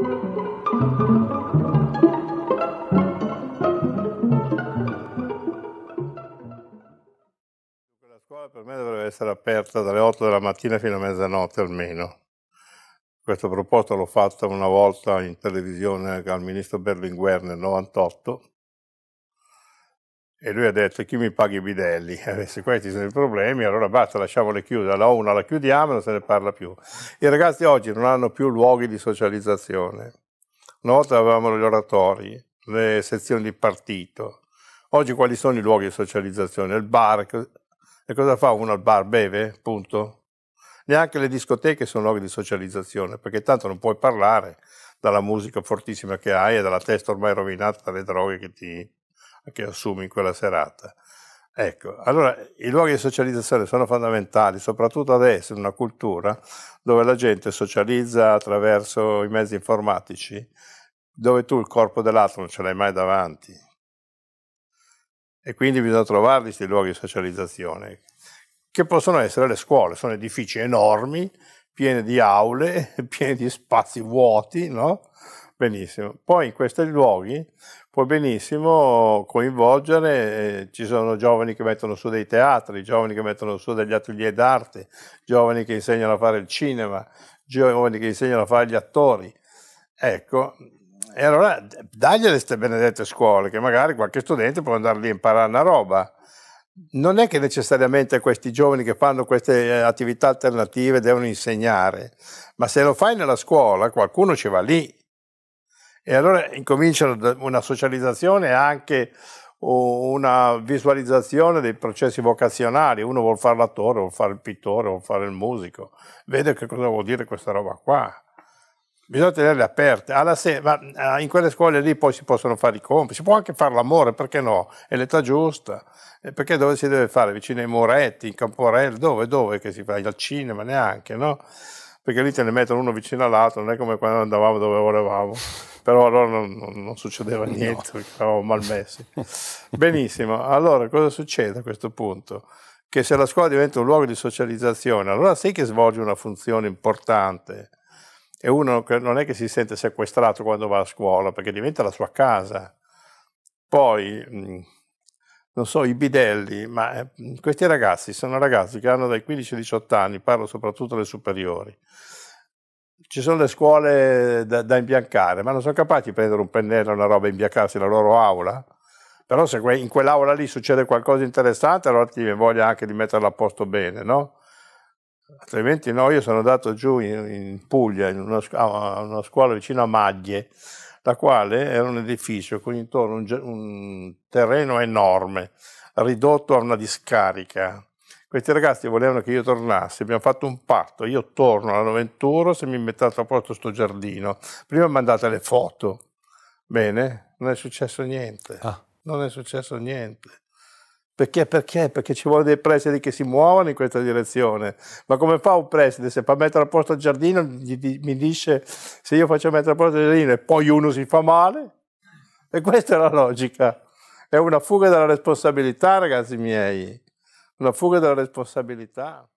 La scuola per me dovrebbe essere aperta dalle 8 della mattina fino a mezzanotte almeno. Questa proposta l'ho fatta una volta in televisione al ministro Berlinguer nel 98 e lui ha detto, chi mi paghi i bidelli? se questi sono i problemi, allora basta, lasciamole chiudere. La una la chiudiamo e non se ne parla più. I ragazzi oggi non hanno più luoghi di socializzazione. Una volta avevamo gli oratori, le sezioni di partito. Oggi quali sono i luoghi di socializzazione? Il bar. E cosa fa uno al bar? Beve? Punto. Neanche le discoteche sono luoghi di socializzazione, perché tanto non puoi parlare dalla musica fortissima che hai e dalla testa ormai rovinata dalle droghe che ti che assumi in quella serata. Ecco, allora i luoghi di socializzazione sono fondamentali, soprattutto adesso in una cultura dove la gente socializza attraverso i mezzi informatici, dove tu il corpo dell'altro non ce l'hai mai davanti. E quindi bisogna trovarli questi luoghi di socializzazione, che possono essere le scuole, sono edifici enormi, pieni di aule, pieni di spazi vuoti, no? Benissimo. Poi in questi luoghi puoi benissimo coinvolgere, eh, ci sono giovani che mettono su dei teatri, giovani che mettono su degli atelier d'arte, giovani che insegnano a fare il cinema, giovani che insegnano a fare gli attori. Ecco, e allora dagli alle ste benedette scuole, che magari qualche studente può andare lì a imparare una roba. Non è che necessariamente questi giovani che fanno queste eh, attività alternative devono insegnare, ma se lo fai nella scuola qualcuno ci va lì e allora incomincia una socializzazione e anche una visualizzazione dei processi vocazionali. Uno vuole fare l'attore, vuole fare il pittore, vuole fare il musico. Vede che cosa vuol dire questa roba qua. Bisogna tenerle aperte. Se- ma in quelle scuole lì poi si possono fare i compiti, si può anche fare l'amore, perché no? È l'età giusta. perché dove si deve fare? Vicino ai Moretti, in Camporello, dove? Dove che si fa? Al cinema neanche, no? perché lì te ne mettono uno vicino all'altro, non è come quando andavamo dove volevamo, però allora non, non, non succedeva niente, no. eravamo malmessi. Benissimo, allora cosa succede a questo punto? Che se la scuola diventa un luogo di socializzazione, allora sì che svolge una funzione importante e uno non è che si sente sequestrato quando va a scuola, perché diventa la sua casa. Poi non so, i bidelli, ma eh, questi ragazzi sono ragazzi che hanno dai 15 ai 18 anni, parlo soprattutto delle superiori. Ci sono le scuole da, da, imbiancare, ma non sono capaci di prendere un pennello, una roba e imbiancarsi la loro aula. Però se in quell'aula lì succede qualcosa di interessante, allora ti viene voglia anche di metterla a posto bene, no? Altrimenti no, io sono andato giù in, in Puglia, in una, a una scuola vicino a Maglie, la quale era un edificio con intorno un, un terreno enorme, ridotto a una discarica. Questi ragazzi volevano che io tornassi, abbiamo fatto un patto, io torno alla Noventuro se mi mettate a posto sto giardino. Prima mandate le foto. Bene, non è successo niente. Ah. Non è successo niente. Perché? Perché? Perché ci vuole dei presidi che si muovano in questa direzione. Ma come fa un preside? Se fa mettere a posto il giardino, gli, gli, mi dice se io faccio mettere a posto il giardino e poi uno si fa male? E questa è la logica. È una fuga dalla responsabilità, ragazzi miei. Una fuga dalla responsabilità.